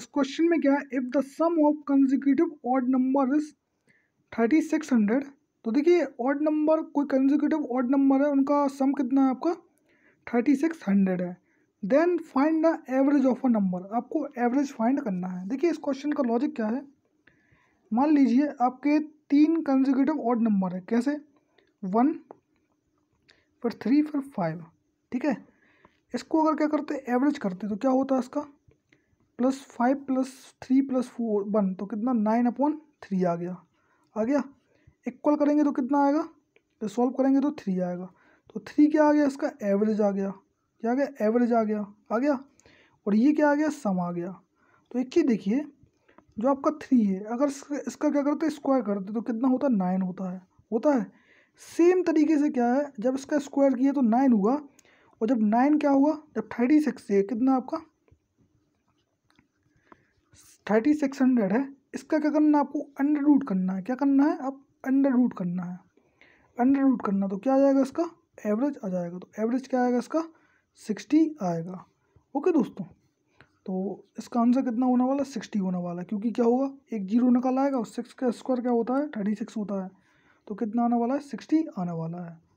इस क्वेश्चन में क्या है if the sum of consecutive odd number is thirty six hundred तो देखिए ऑड नंबर कोई कंजिक्यूटिव ऑड नंबर है उनका सम कितना है आपका थर्टी सिक्स हंड्रेड है then find the average of a number आपको एवरेज फाइंड करना है देखिए इस क्वेश्चन का लॉजिक क्या है मान लीजिए आपके तीन कंजिक्यूटिव ऑड नंबर है कैसे वन फिर थ्री फिर फाइव ठीक है इसको अगर क्या करते एवरेज करते तो क्या होता है इसका plus five plus three plus four one तो कितना नाइन अपॉन थ्री आ गया आ गया इक्वल करेंगे तो कितना आएगा तो सॉल्व करेंगे तो थ्री आएगा तो थ्री क्या आ गया इसका एवरेज आ गया क्या आ गया एवरेज आ गया आ गया और ये क्या आ गया सम आ गया तो एक ही देखिए जो आपका थ्री है अगर इसका क्या करते स्क्वायर करते तो कितना होता है नाइन होता है होता है सेम तरीके से क्या है जब इसका स्क्वायर किया तो नाइन हुआ और जब नाइन क्या हुआ जब थर्टी सिक्स है कितना आपका थर्टी सिक्स हंड्रेड है इसका क्या करना है आपको अंडर रूट करना है क्या करना है आप अंडर रूट करना है अंडर रूट करना तो क्या आ जाएगा इसका एवरेज आ जाएगा तो एवरेज क्या आएगा इसका सिक्सटी आएगा ओके दोस्तों तो इसका आंसर कितना होने वाला सिक्सटी होने वाला है क्योंकि क्या होगा एक जीरो निकल आएगा और सिक्स का स्क्वायर क्या होता है थर्टी सिक्स होता है तो कितना आने वाला है सिक्सटी आने वाला है